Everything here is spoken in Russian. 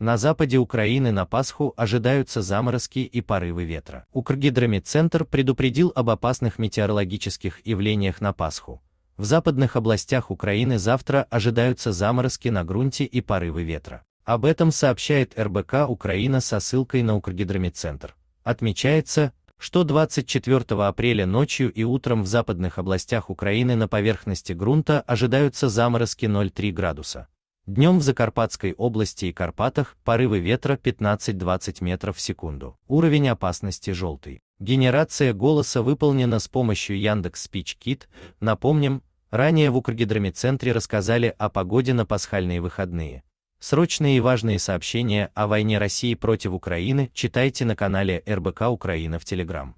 На западе Украины на Пасху ожидаются заморозки и порывы ветра. Укргидромедцентр предупредил об опасных метеорологических явлениях на Пасху. В западных областях Украины завтра ожидаются заморозки на грунте и порывы ветра. Об этом сообщает РБК Украина со ссылкой на Укргидромедцентр. Отмечается, что 24 апреля ночью и утром в западных областях Украины на поверхности грунта ожидаются заморозки 0,3 градуса Днем в Закарпатской области и Карпатах порывы ветра 15-20 метров в секунду. Уровень опасности желтый. Генерация голоса выполнена с помощью Яндекс Speech Kit. Напомним, ранее в Укргидромедцентре рассказали о погоде на пасхальные выходные. Срочные и важные сообщения о войне России против Украины читайте на канале РБК Украина в Телеграм.